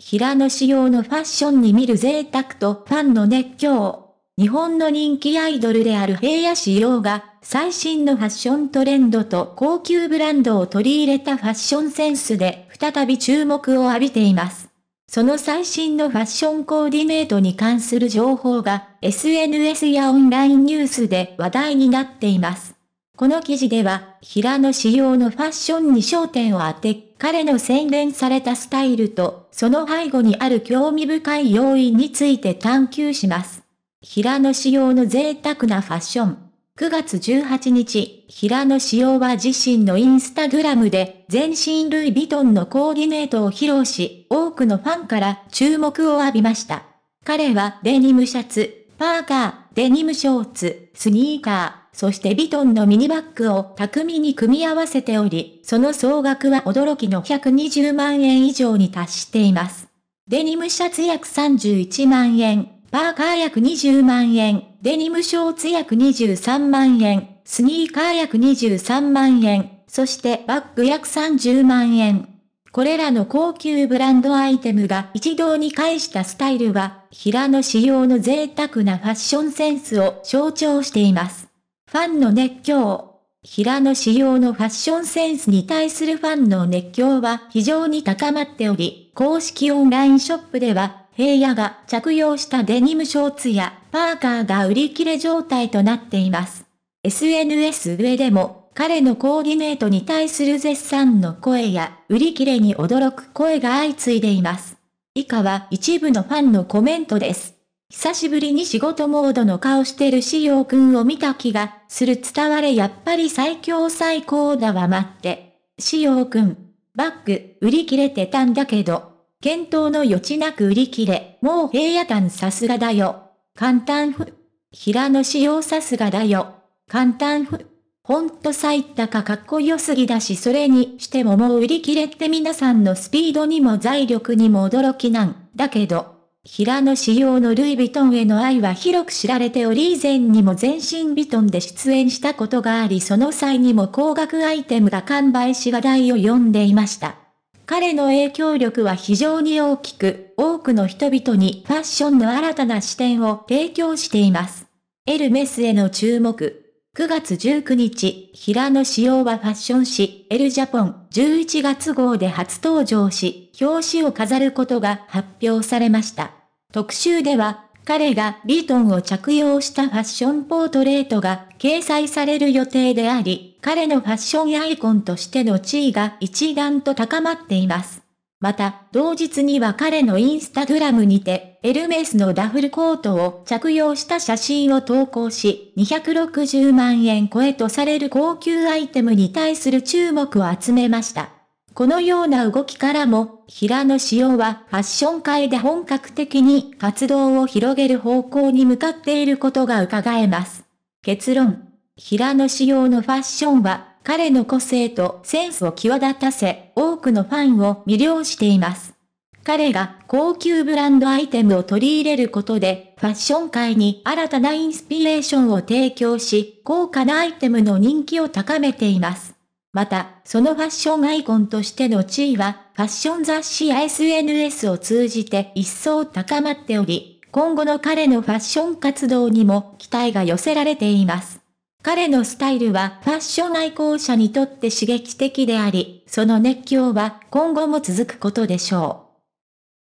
平野仕様のファッションに見る贅沢とファンの熱狂。日本の人気アイドルである平野仕様が、最新のファッショントレンドと高級ブランドを取り入れたファッションセンスで、再び注目を浴びています。その最新のファッションコーディネートに関する情報が SNS やオンラインニュースで話題になっています。この記事では、平野仕様のファッションに焦点を当て、彼の洗練されたスタイルとその背後にある興味深い要因について探求します。平野仕様の贅沢なファッション。9月18日、平野仕様は自身のインスタグラムで、全身ルイ・ヴィトンのコーディネートを披露し、多くのファンから注目を浴びました。彼はデニムシャツ、パーカー、デニムショーツ、スニーカー、そしてビトンのミニバッグを巧みに組み合わせており、その総額は驚きの120万円以上に達しています。デニムシャツ約31万円、パーカー約20万円、デニムショーツ約23万円、スニーカー約23万円、そしてバッグ約30万円。これらの高級ブランドアイテムが一堂に返したスタイルは、平野仕様の贅沢なファッションセンスを象徴しています。ファンの熱狂。平野仕様のファッションセンスに対するファンの熱狂は非常に高まっており、公式オンラインショップでは、平野が着用したデニムショーツやパーカーが売り切れ状態となっています。SNS 上でも、彼のコーディネートに対する絶賛の声や、売り切れに驚く声が相次いでいます。以下は一部のファンのコメントです。久しぶりに仕事モードの顔してるしよくんを見た気がする伝われやっぱり最強最高だわ待って。しよくん。バッグ、売り切れてたんだけど。検討の余地なく売り切れ、もう平野感さすがだよ。簡単ふ。平野仕様さすがだよ。簡単ふ。ほんと最高かっこよすぎだしそれにしてももう売り切れって皆さんのスピードにも財力にも驚きなんだけど。平野仕様のルイ・ヴィトンへの愛は広く知られており以前にも全身ヴィトンで出演したことがありその際にも高額アイテムが完売し話題を呼んでいました。彼の影響力は非常に大きく、多くの人々にファッションの新たな視点を提供しています。エルメスへの注目。9月19日、平野紫耀はファッション誌、エルジャポン11月号で初登場し、表紙を飾ることが発表されました。特集では、彼がビートンを着用したファッションポートレートが掲載される予定であり、彼のファッションアイコンとしての地位が一段と高まっています。また、同日には彼のインスタグラムにて、エルメスのダフルコートを着用した写真を投稿し、260万円超えとされる高級アイテムに対する注目を集めました。このような動きからも、平野紫耀はファッション界で本格的に活動を広げる方向に向かっていることが伺えます。結論。平野紫耀のファッションは彼の個性とセンスを際立たせ、多くのファンを魅了しています。彼が高級ブランドアイテムを取り入れることで、ファッション界に新たなインスピレーションを提供し、高価なアイテムの人気を高めています。また、そのファッションアイコンとしての地位は、ファッション雑誌や SNS を通じて一層高まっており、今後の彼のファッション活動にも期待が寄せられています。彼のスタイルはファッション愛好者にとって刺激的であり、その熱狂は今後も続くことでしょう。